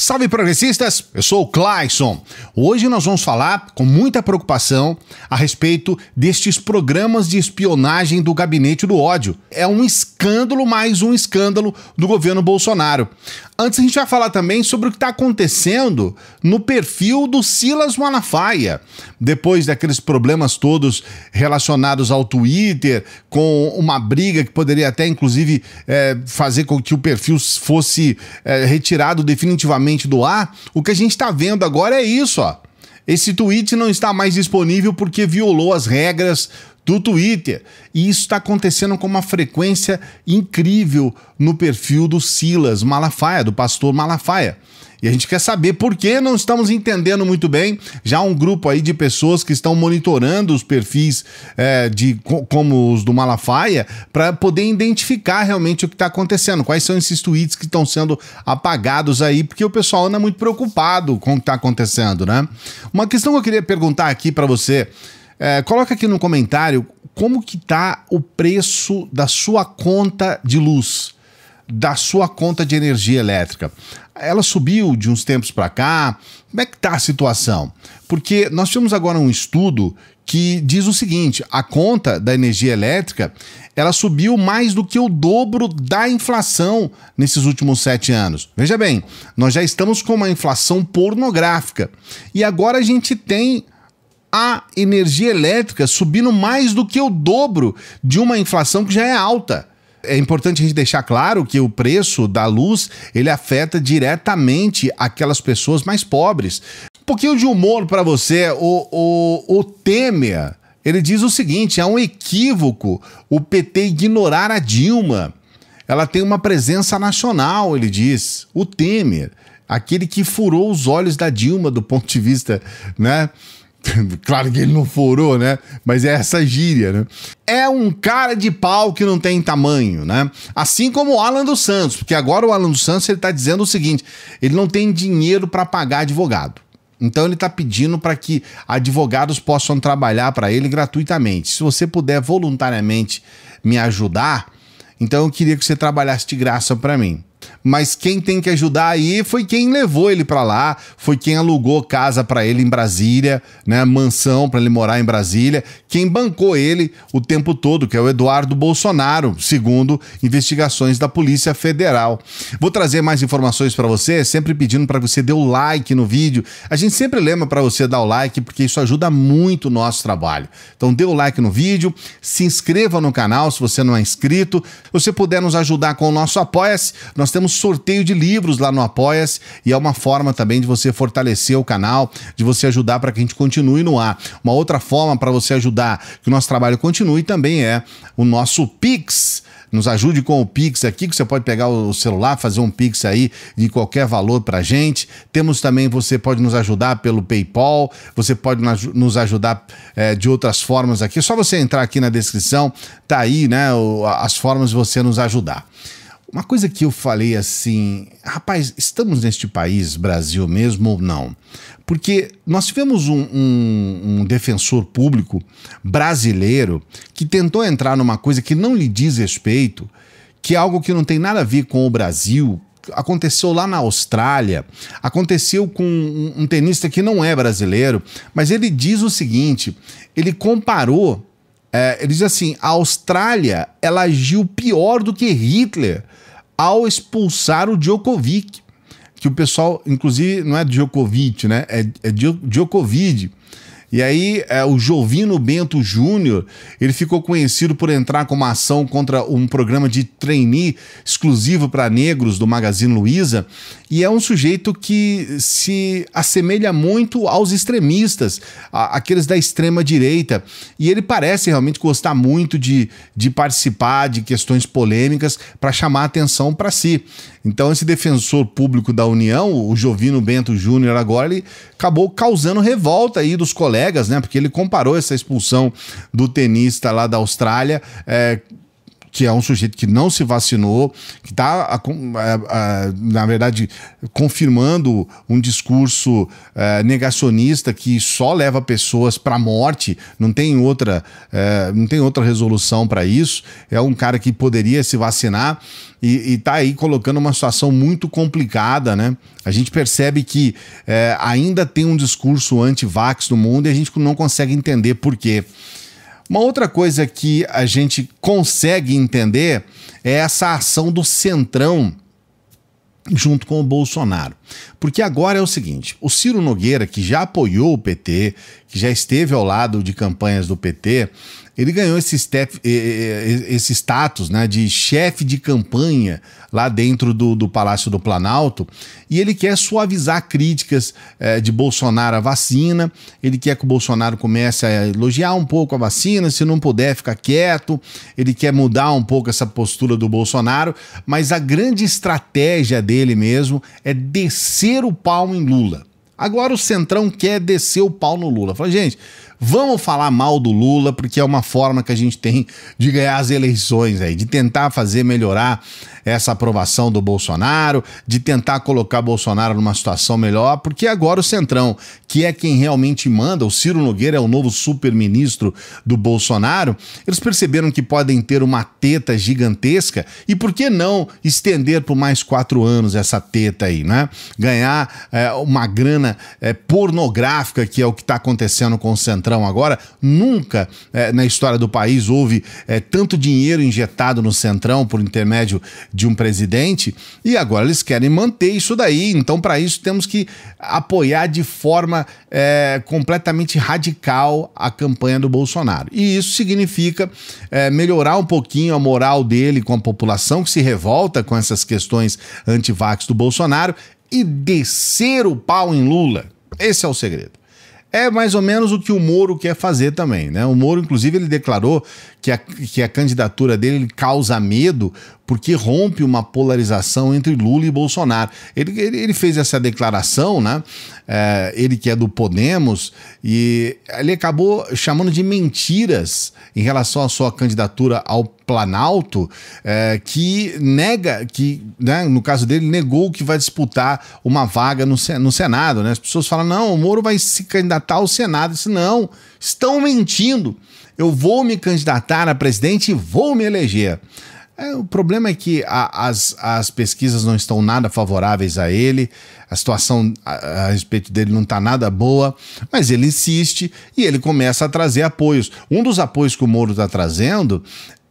Salve progressistas, eu sou o Clayson. Hoje nós vamos falar com muita preocupação a respeito destes programas de espionagem do gabinete do ódio. É um escândalo mais um escândalo do governo Bolsonaro. Antes a gente vai falar também sobre o que está acontecendo no perfil do Silas Malafaia, depois daqueles problemas todos relacionados ao Twitter, com uma briga que poderia até inclusive é, fazer com que o perfil fosse é, retirado definitivamente novamente do ar, o que a gente está vendo agora é isso, ó. Esse tweet não está mais disponível porque violou as regras do Twitter. E isso está acontecendo com uma frequência incrível no perfil do Silas Malafaia, do pastor Malafaia. E a gente quer saber por que não estamos entendendo muito bem. Já um grupo aí de pessoas que estão monitorando os perfis é, de como os do Malafaia para poder identificar realmente o que está acontecendo. Quais são esses tweets que estão sendo apagados aí, porque o pessoal anda muito preocupado com o que está acontecendo, né? Uma questão que eu queria perguntar aqui para você. É, coloca aqui no comentário como que tá o preço da sua conta de luz da sua conta de energia elétrica. Ela subiu de uns tempos para cá. Como é que está a situação? Porque nós temos agora um estudo que diz o seguinte: a conta da energia elétrica ela subiu mais do que o dobro da inflação nesses últimos sete anos. Veja bem, nós já estamos com uma inflação pornográfica e agora a gente tem a energia elétrica subindo mais do que o dobro de uma inflação que já é alta é importante a gente deixar claro que o preço da luz ele afeta diretamente aquelas pessoas mais pobres. Um pouquinho de humor para você, o, o, o Temer. Ele diz o seguinte: é um equívoco o PT ignorar a Dilma. Ela tem uma presença nacional, ele diz. O Temer, aquele que furou os olhos da Dilma do ponto de vista, né? claro que ele não forou, né? Mas é essa gíria, né? É um cara de pau que não tem tamanho, né? Assim como o Alan dos Santos, porque agora o Alan dos Santos ele tá dizendo o seguinte: ele não tem dinheiro para pagar advogado. Então ele está pedindo para que advogados possam trabalhar para ele gratuitamente. Se você puder voluntariamente me ajudar, então eu queria que você trabalhasse de graça para mim. Mas quem tem que ajudar aí foi quem levou ele para lá, foi quem alugou casa para ele em Brasília, né, mansão para ele morar em Brasília, quem bancou ele o tempo todo, que é o Eduardo Bolsonaro, segundo investigações da Polícia Federal. Vou trazer mais informações para você, sempre pedindo para você dê o like no vídeo. A gente sempre lembra para você dar o like porque isso ajuda muito o nosso trabalho. Então dê o like no vídeo, se inscreva no canal se você não é inscrito. Se você puder nos ajudar com o nosso apoia-se, nós nós temos sorteio de livros lá no Apoias e é uma forma também de você fortalecer o canal, de você ajudar para que a gente continue no ar. Uma outra forma para você ajudar que o nosso trabalho continue também é o nosso Pix nos ajude com o Pix aqui, que você pode pegar o celular, fazer um Pix aí de qualquer valor para gente. Temos também, você pode nos ajudar pelo PayPal, você pode nos ajudar é, de outras formas aqui. É só você entrar aqui na descrição, tá aí, né, as formas de você nos ajudar. Uma coisa que eu falei assim, rapaz, estamos neste país, Brasil mesmo ou não? Porque nós tivemos um, um, um, defensor público brasileiro que tentou entrar numa coisa que não lhe diz respeito, que é algo que não tem nada a ver com o Brasil. Aconteceu lá na Austrália, aconteceu com um, um tenista que não é brasileiro, mas ele diz o seguinte: ele comparou é, ele diz assim: a Austrália ela agiu pior do que Hitler ao expulsar o Djokovic. Que o pessoal, inclusive, não é Djokovic, né? É, é Djokovic e aí, é, o Jovino Bento Júnior, ele ficou conhecido por entrar com uma ação contra um programa de trainee exclusivo para negros do Magazine Luiza, e é um sujeito que se assemelha muito aos extremistas, a, aqueles da extrema direita, e ele parece realmente gostar muito de, de participar de questões polêmicas para chamar atenção para si. Então, esse defensor público da União, o Jovino Bento Júnior, agora, ele acabou causando revolta aí dos colegas colegas, né? Porque ele comparou essa expulsão do tenista lá da Austrália é, que é um sujeito que não se vacinou, que está, na verdade, confirmando um discurso é, negacionista que só leva pessoas para a morte, não tem outra, é, não tem outra resolução para isso. É um cara que poderia se vacinar e está aí colocando uma situação muito complicada, né? A gente percebe que é, ainda tem um discurso anti-vax no mundo e a gente não consegue entender por quê. Uma outra coisa que a gente consegue entender é essa ação do Centrão junto com o Bolsonaro. Porque agora é o seguinte: o Ciro Nogueira, que já apoiou o PT, que já esteve ao lado de campanhas do PT, ele ganhou esse, step, esse status né, de chefe de campanha lá dentro do, do, Palácio do Planalto e ele quer suavizar críticas é, de Bolsonaro à vacina. Ele quer que o Bolsonaro comece a elogiar um pouco a vacina, se não puder, fica quieto. Ele quer mudar um pouco essa postura do Bolsonaro, mas a grande estratégia dele mesmo é descer o pau em Lula. Agora o Centrão quer descer o pau no Lula. Fala gente, vamos falar mal do Lula, porque é uma forma que a gente tem de ganhar as eleições aí, de tentar fazer melhorar essa aprovação do Bolsonaro, de tentar colocar Bolsonaro numa situação melhor, porque agora o Centrão, que é quem realmente manda, o Ciro Nogueira é o novo super-ministro do Bolsonaro, eles perceberam que podem ter uma teta gigantesca e por que não estender por mais quatro anos essa teta aí, né? Ganhar é, uma grana cena é, pornográfica, que é o que está acontecendo com o Centrão agora. Nunca é, na história do país houve é, tanto dinheiro injetado no Centrão por intermédio de um presidente, e agora eles querem manter isso daí. Então, para isso, temos que apoiar de forma completamente radical a campanha do Bolsonaro. E isso significa melhorar um pouquinho a moral dele com a população que se revolta com essas questões antivax do Bolsonaro e descer o pau em Lula. Esse é o segredo. É mais ou menos o que o Moro quer fazer também, né? O Moro, inclusive, ele declarou que a, que a candidatura dele causa medo porque rompe uma polarização entre Lula e Bolsonaro. Ele, ele, ele fez essa declaração, né? É, ele que é do Podemos, e ele acabou chamando de mentiras em relação à sua candidatura ao Planalto, é, que nega, que, né, no caso dele, negou que vai disputar uma vaga no, no Senado. Né? As pessoas falam: não, o Moro vai se candidatar ao Senado. Disse, não, estão mentindo. Eu vou me candidatar a presidente e vou me eleger. É, o problema é que a, as, as pesquisas não estão nada favoráveis a ele, a situação a, a respeito dele não está nada boa, mas ele insiste e ele começa a trazer apoios. Um dos apoios que o Moro está trazendo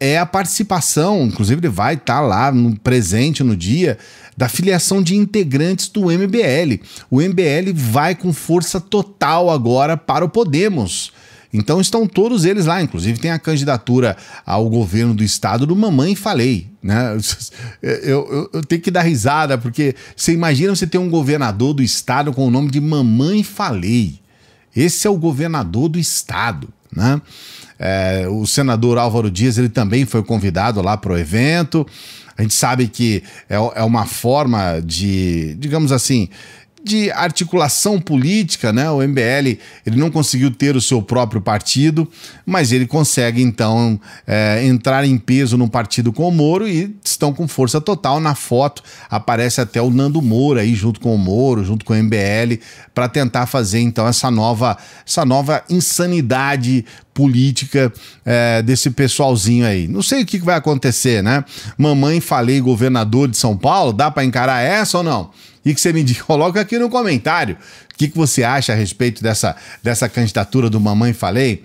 é a participação, inclusive ele vai estar tá lá no presente no dia da filiação de integrantes do MBL. O MBL vai com força total agora para o Podemos. Então estão todos eles lá, inclusive tem a candidatura ao governo do estado do Mamãe Falei. Né? Eu, eu, eu tenho que dar risada, porque você imagina você ter um governador do estado com o nome de Mamãe Falei. Esse é o governador do estado. Né? É, o senador Álvaro Dias ele também foi convidado lá para o evento. A gente sabe que é, é uma forma de, digamos assim, de articulação política, né? O MBL ele não conseguiu ter o seu próprio partido, mas ele consegue então é, entrar em peso no partido com o Moro e estão com força total. Na foto aparece até o Nando Moura aí junto com o Moro, junto com o MBL, para tentar fazer então essa nova essa nova insanidade política é, desse pessoalzinho aí. Não sei o que vai acontecer, né? Mamãe falei governador de São Paulo, dá para encarar essa ou não? e que você me diga, coloca aqui no comentário o que, que você acha a respeito dessa, dessa candidatura do Mamãe Falei.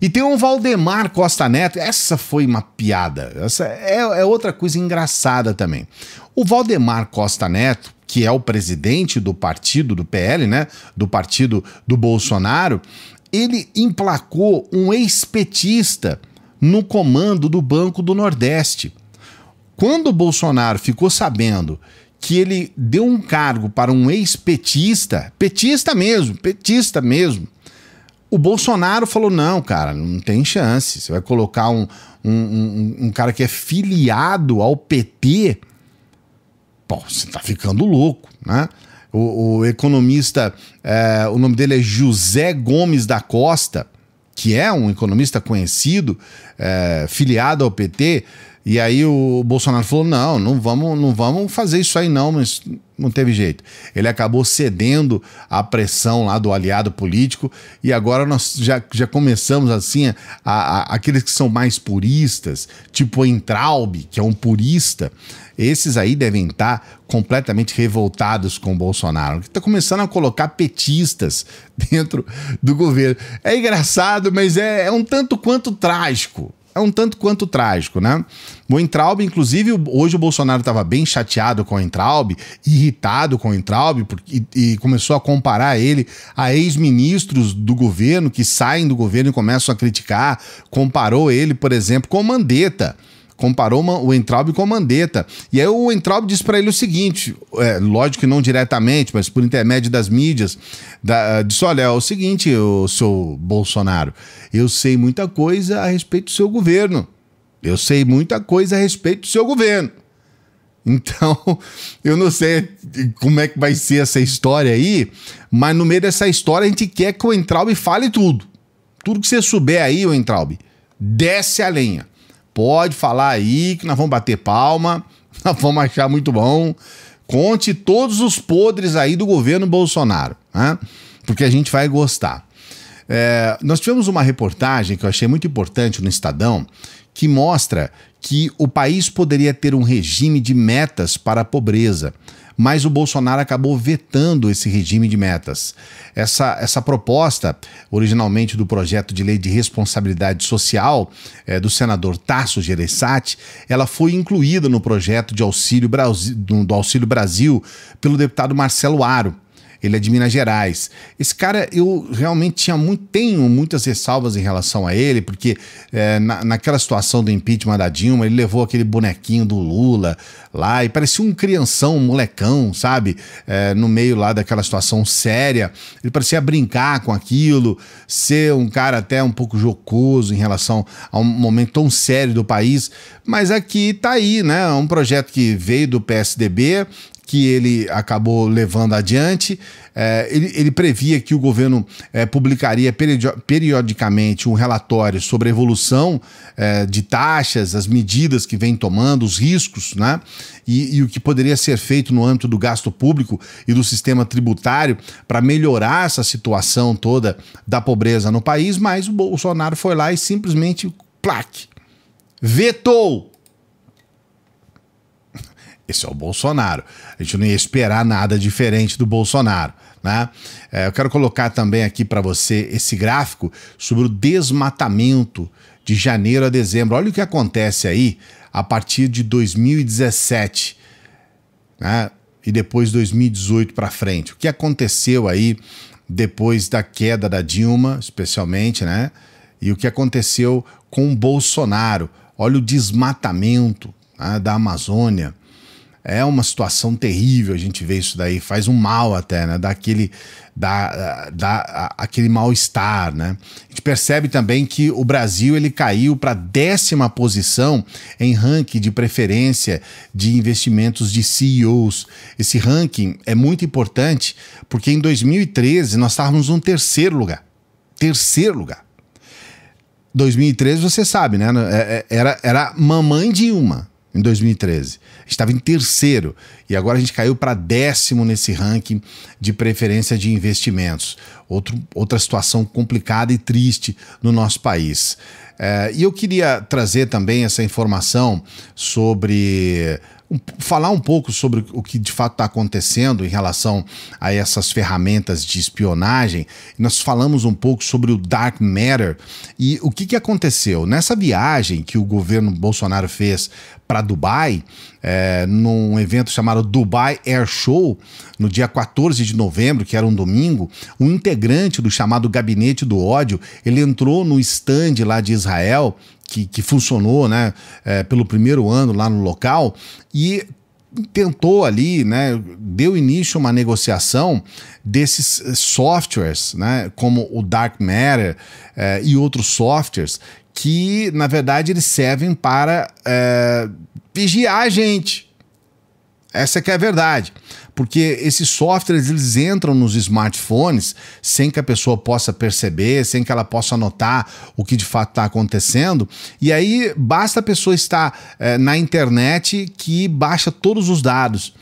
E tem um Valdemar Costa Neto, essa foi uma piada, essa é, é outra coisa engraçada também. O Valdemar Costa Neto, que é o presidente do partido do PL, né, do partido do Bolsonaro, ele emplacou um ex-petista no comando do Banco do Nordeste. Quando o Bolsonaro ficou sabendo que ele deu um cargo para um ex-petista, petista mesmo, petista mesmo. O Bolsonaro falou: não, cara, não tem chance. Você vai colocar um, um, um, um cara que é filiado ao PT. Pô, você tá ficando louco, né? O, o economista, é, o nome dele é José Gomes da Costa, que é um economista conhecido, é, filiado ao PT, e aí o Bolsonaro falou: não, não vamos, não vamos fazer isso aí, não, mas não teve jeito. Ele acabou cedendo à pressão lá do aliado político, e agora nós já, já começamos assim, a, a, aqueles que são mais puristas, tipo Entraub, que é um purista, esses aí devem estar completamente revoltados com o Bolsonaro, que está começando a colocar petistas dentro do governo. É engraçado, mas é, é um tanto quanto trágico é um tanto quanto trágico, né? O Entraub, inclusive, hoje o Bolsonaro estava bem chateado com o Entraube, irritado com o Entraube, porque, e, e começou a comparar ele a ex-ministros do governo que saem do governo e começam a criticar. Comparou ele, por exemplo, com Mandetta comparou o Entraub com a Mandetta. E aí o Entraub disse para ele o seguinte, é, lógico que não diretamente, mas por intermédio das mídias, da, eh, disse, olha, é o seguinte, o seu Bolsonaro, eu sei muita coisa a respeito do seu governo. Eu sei muita coisa a respeito do seu governo. Então, eu não sei como é que vai ser essa história aí, mas no meio dessa história a gente quer que o Entraube fale tudo. Tudo que você souber aí, o Entraube, desce a lenha. Pode falar aí que nós vamos bater palma, nós vamos achar muito bom. Conte todos os podres aí do governo Bolsonaro, né? porque a gente vai gostar. É, nós tivemos uma reportagem que eu achei muito importante no Estadão, que mostra que o país poderia ter um regime de metas para a pobreza, mas o Bolsonaro acabou vetando esse regime de metas. Essa, essa proposta, originalmente do projeto de lei de responsabilidade social é, do senador Tasso Gereissati, ela foi incluída no projeto de auxílio Brasil, do Auxílio Brasil pelo deputado Marcelo Aro. Ele é de Minas Gerais. Esse cara, eu realmente tinha muito, tenho muitas ressalvas em relação a ele, porque é, na, naquela situação do impeachment da Dilma, ele levou aquele bonequinho do Lula lá e parecia um crianção, um molecão, sabe? É, no meio lá daquela situação séria. Ele parecia brincar com aquilo, ser um cara até um pouco jocoso em relação a um momento tão sério do país. Mas aqui tá aí, né? É um projeto que veio do PSDB, que ele acabou levando adiante. É, ele, ele, previa que o governo é, publicaria periodicamente um relatório sobre a evolução é, de taxas, as medidas que vem tomando, os riscos, né? E, e, o que poderia ser feito no âmbito do gasto público e do sistema tributário para melhorar essa situação toda da pobreza no país, mas o Bolsonaro foi lá e simplesmente plaque. Vetou! esse é o Bolsonaro. A gente não ia esperar nada diferente do Bolsonaro. Né? É, eu quero colocar também aqui para você esse gráfico sobre o desmatamento de janeiro a dezembro. Olha o que acontece aí a partir de 2017 né? e depois 2018 para frente. O que aconteceu aí depois da queda da Dilma, especialmente, né? e o que aconteceu com o Bolsonaro. Olha o desmatamento né? da Amazônia é uma situação terrível, a gente vê isso daí, faz um mal até, né? Dá aquele, dá, dá aquele mal-estar, né? A gente percebe também que o Brasil ele caiu para a décima posição em ranking de preferência de investimentos de CEOs. Esse ranking é muito importante porque em 2013 nós estávamos no terceiro lugar. Terceiro lugar. 2013, você sabe, né? É, é, era, era mamãe de uma em 2013 estava em terceiro e agora a gente caiu para décimo nesse ranking de preferência de investimentos outro, outra situação complicada e triste no nosso país. É, e eu queria trazer também essa informação sobre. Um, falar um pouco sobre o que de fato está acontecendo em relação a essas ferramentas de espionagem. Nós falamos um pouco sobre o Dark Matter e o que, que aconteceu. Nessa viagem que o governo Bolsonaro fez para Dubai, é, num evento chamado Dubai Air Show, no dia 14 de novembro, que era um domingo, um integrante integrante do chamado Gabinete do Ódio, ele entrou no stand lá de Israel, que, que funcionou né, é, pelo primeiro ano lá no local, e tentou ali, né, deu início a uma negociação desses eh, softwares, né, como o Dark Matter é, e outros softwares, que na verdade eles servem para é, vigiar a gente. Essa é que é a verdade porque esses softwares eles entram nos smartphones sem que a pessoa possa perceber, sem que ela possa notar o que de fato está acontecendo. E aí basta a pessoa estar é, na internet que baixa todos os dados.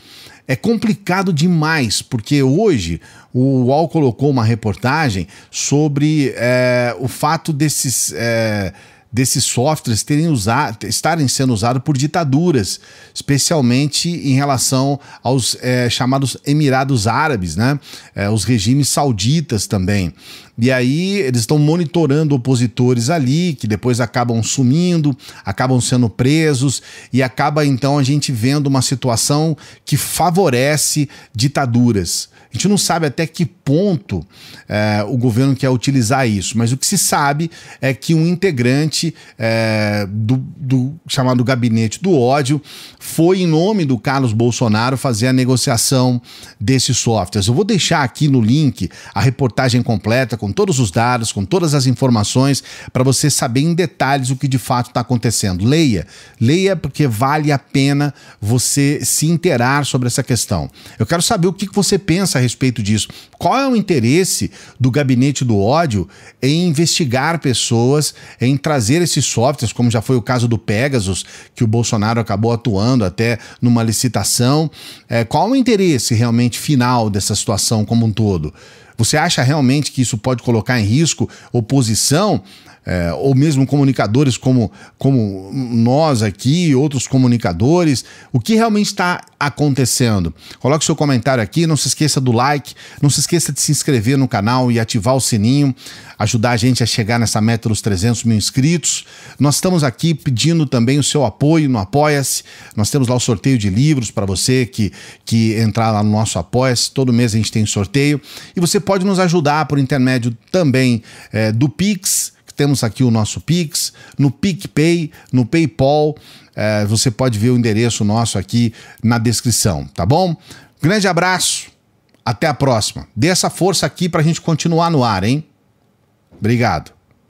É complicado demais, porque hoje o UOL colocou uma reportagem sobre é, o fato desses. É, desses softwares terem usado, estarem sendo usados por ditaduras, especialmente em relação aos é, chamados Emirados Árabes, né? É, os regimes sauditas também. E aí eles estão monitorando opositores ali, que depois acabam sumindo, acabam sendo presos, e acaba então a gente vendo uma situação que favorece ditaduras. A gente não sabe até que ponto é, o governo quer utilizar isso, mas o que se sabe é que um integrante é, do, do chamado Gabinete do Ódio foi, em nome do Carlos Bolsonaro, fazer a negociação desses softwares. Eu vou deixar aqui no link a reportagem completa com com todos os dados, com todas as informações, para você saber em detalhes o que de fato está acontecendo. Leia, leia porque vale a pena você se interar sobre essa questão. Eu quero saber o que você pensa a respeito disso. Qual é o interesse do gabinete do ódio em investigar pessoas, em trazer esses softwares, como já foi o caso do Pegasus, que o Bolsonaro acabou atuando até numa licitação? É, qual o interesse realmente final dessa situação como um todo? Você acha realmente que isso pode colocar em risco oposição? é, ou mesmo comunicadores como, como nós aqui, outros comunicadores, o que realmente está acontecendo. Coloque seu comentário aqui, não se esqueça do like, não se esqueça de se inscrever no canal e ativar o sininho, ajudar a gente a chegar nessa meta dos 300 mil inscritos. Nós estamos aqui pedindo também o seu apoio no Apoia-se, nós temos lá o sorteio de livros para você que, que entrar lá no nosso Apoia-se, todo mês a gente tem sorteio, e você pode nos ajudar por intermédio também é, do Pix, temos aqui o nosso Pix, no PicPay, no PayPal. É, você pode ver o endereço nosso aqui na descrição, tá bom? Grande abraço, até a próxima. Dê essa força aqui para a gente continuar no ar, hein? Obrigado.